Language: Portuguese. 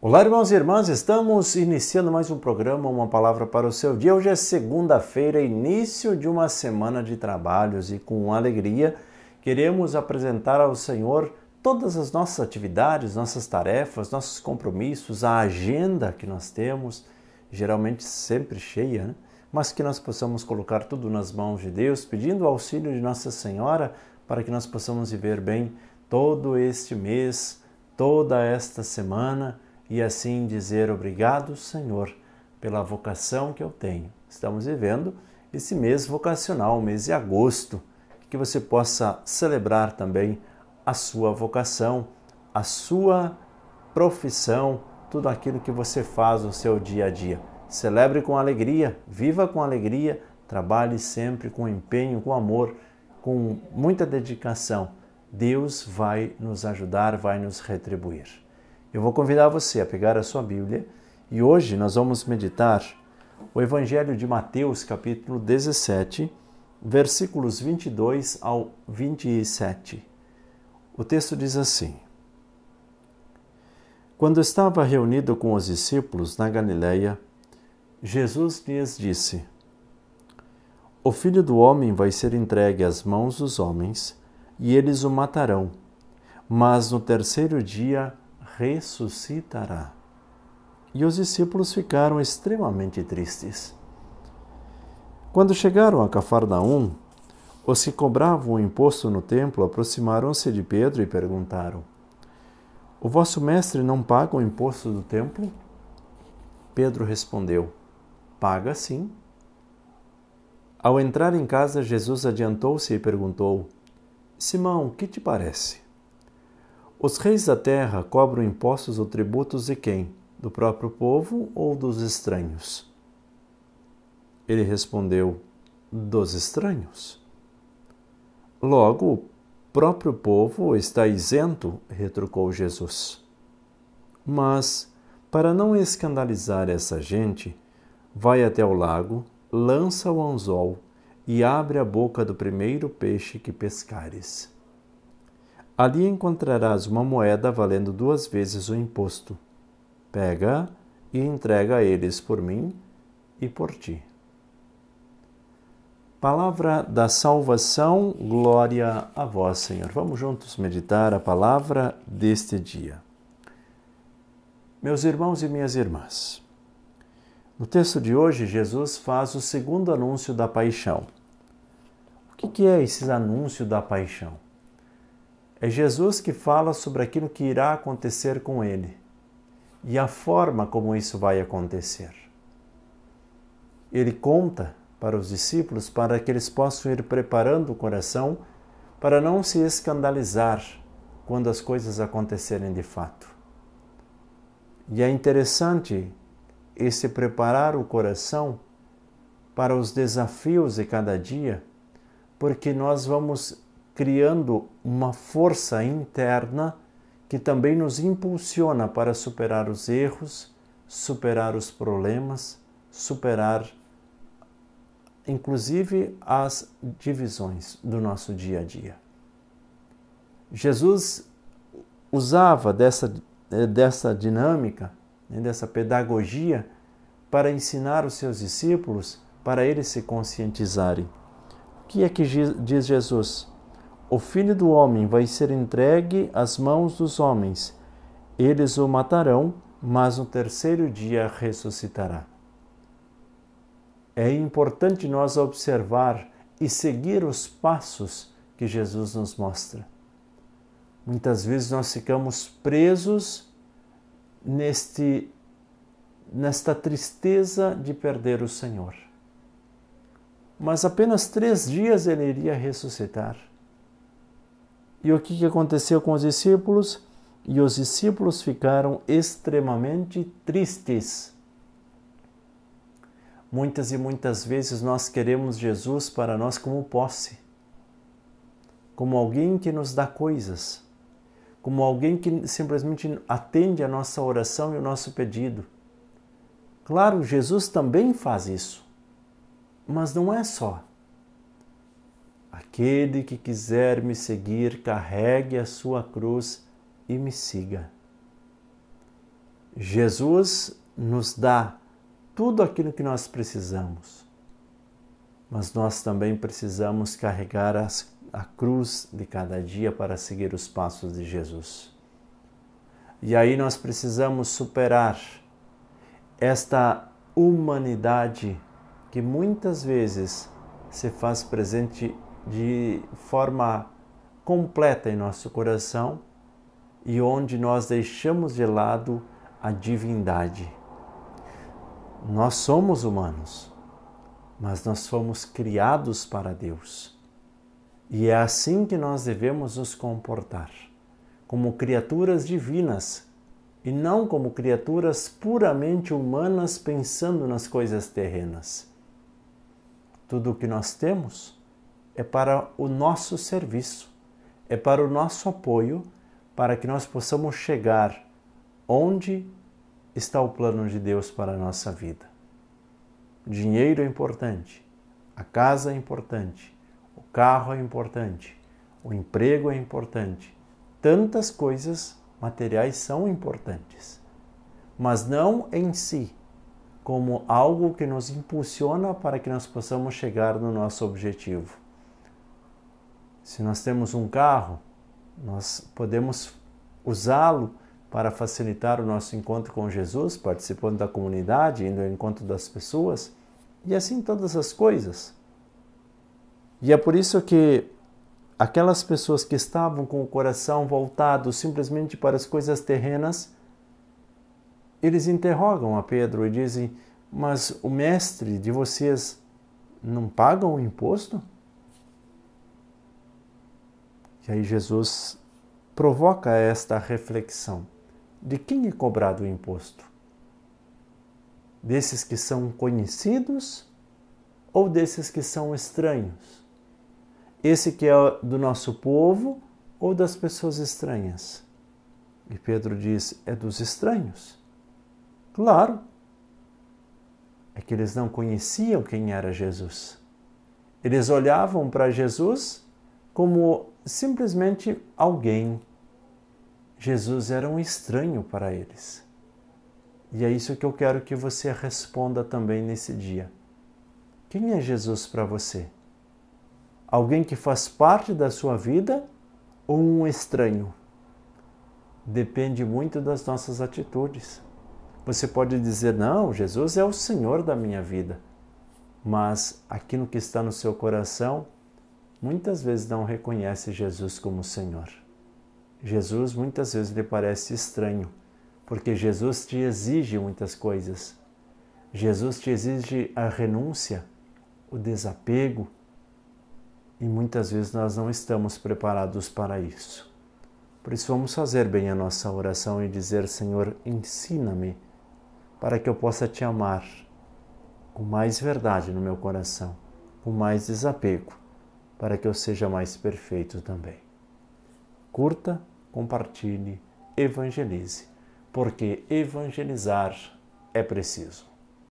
Olá, irmãos e irmãs, estamos iniciando mais um programa, uma palavra para o seu dia. Hoje é segunda-feira, início de uma semana de trabalhos e com alegria queremos apresentar ao Senhor todas as nossas atividades, nossas tarefas, nossos compromissos, a agenda que nós temos, geralmente sempre cheia, né? mas que nós possamos colocar tudo nas mãos de Deus, pedindo o auxílio de Nossa Senhora para que nós possamos viver bem todo este mês, toda esta semana e assim dizer obrigado, Senhor, pela vocação que eu tenho. Estamos vivendo esse mês vocacional, o mês de agosto, que você possa celebrar também a sua vocação, a sua profissão, tudo aquilo que você faz no seu dia a dia. Celebre com alegria, viva com alegria, trabalhe sempre com empenho, com amor, com muita dedicação. Deus vai nos ajudar, vai nos retribuir. Eu vou convidar você a pegar a sua Bíblia e hoje nós vamos meditar o Evangelho de Mateus, capítulo 17, versículos 22 ao 27. O texto diz assim: Quando estava reunido com os discípulos na Galileia, Jesus lhes disse: O filho do homem vai ser entregue às mãos dos homens, e eles o matarão, mas no terceiro dia ressuscitará. E os discípulos ficaram extremamente tristes. Quando chegaram a Cafarnaum, os que cobravam o imposto no templo aproximaram-se de Pedro e perguntaram: O vosso mestre não paga o imposto do templo? Pedro respondeu: Paga sim. Ao entrar em casa, Jesus adiantou-se e perguntou: Simão, que te parece? Os reis da terra cobram impostos ou tributos de quem? Do próprio povo ou dos estranhos? Ele respondeu: Dos estranhos. Logo, o próprio povo está isento, retrucou Jesus. Mas, para não escandalizar essa gente, vai até o lago, lança o anzol e abre a boca do primeiro peixe que pescares. Ali encontrarás uma moeda valendo duas vezes o imposto. Pega e entrega a eles por mim e por ti. Palavra da salvação, glória a vós, Senhor. Vamos juntos meditar a palavra deste dia. Meus irmãos e minhas irmãs, no texto de hoje, Jesus faz o segundo anúncio da paixão. O que é esse anúncio da paixão? É Jesus que fala sobre aquilo que irá acontecer com ele e a forma como isso vai acontecer. Ele conta para os discípulos para que eles possam ir preparando o coração para não se escandalizar quando as coisas acontecerem de fato. E é interessante esse preparar o coração para os desafios de cada dia, porque nós vamos criando uma força interna que também nos impulsiona para superar os erros, superar os problemas, superar inclusive as divisões do nosso dia a dia. Jesus usava dessa, dessa dinâmica, né, dessa pedagogia, para ensinar os seus discípulos, para eles se conscientizarem. O que é que diz Jesus? O filho do homem vai ser entregue às mãos dos homens. Eles o matarão, mas no terceiro dia ressuscitará. É importante nós observar e seguir os passos que Jesus nos mostra. Muitas vezes nós ficamos presos neste nesta tristeza de perder o Senhor. Mas apenas três dias ele iria ressuscitar. E o que aconteceu com os discípulos? E os discípulos ficaram extremamente tristes. Muitas e muitas vezes nós queremos Jesus para nós como posse, como alguém que nos dá coisas, como alguém que simplesmente atende a nossa oração e o nosso pedido. Claro, Jesus também faz isso, mas não é só. Aquele que quiser me seguir, carregue a sua cruz e me siga. Jesus nos dá tudo aquilo que nós precisamos, mas nós também precisamos carregar as, a cruz de cada dia para seguir os passos de Jesus. E aí nós precisamos superar esta humanidade que muitas vezes se faz presente de forma completa em nosso coração e onde nós deixamos de lado a divindade. Nós somos humanos, mas nós fomos criados para Deus. E é assim que nós devemos nos comportar, como criaturas divinas e não como criaturas puramente humanas pensando nas coisas terrenas. Tudo o que nós temos é para o nosso serviço, é para o nosso apoio, para que nós possamos chegar onde está o plano de Deus para a nossa vida. O dinheiro é importante, a casa é importante, o carro é importante, o emprego é importante. Tantas coisas materiais são importantes, mas não em si, como algo que nos impulsiona para que nós possamos chegar no nosso objetivo. Se nós temos um carro, nós podemos usá-lo para facilitar o nosso encontro com Jesus, participando da comunidade, indo ao encontro das pessoas e assim todas as coisas. E é por isso que aquelas pessoas que estavam com o coração voltado simplesmente para as coisas terrenas, eles interrogam a Pedro e dizem: Mas o mestre de vocês não paga o imposto? E aí Jesus provoca esta reflexão: de quem é cobrado o imposto? Desses que são conhecidos ou desses que são estranhos? Esse que é do nosso povo ou das pessoas estranhas? E Pedro diz: é dos estranhos. Claro, é que eles não conheciam quem era Jesus. Eles olhavam para Jesus como simplesmente alguém. Jesus era um estranho para eles. E é isso que eu quero que você responda também nesse dia. Quem é Jesus para você? Alguém que faz parte da sua vida ou um estranho? Depende muito das nossas atitudes. Você pode dizer: Não, Jesus é o Senhor da minha vida. Mas aquilo que está no seu coração muitas vezes não reconhece Jesus como Senhor. Jesus muitas vezes lhe parece estranho, porque Jesus te exige muitas coisas. Jesus te exige a renúncia, o desapego, e muitas vezes nós não estamos preparados para isso. Por isso, vamos fazer bem a nossa oração e dizer: Senhor, ensina-me para que eu possa te amar com mais verdade no meu coração, com mais desapego para que eu seja mais perfeito também. Curta, compartilhe, evangelize, porque evangelizar é preciso.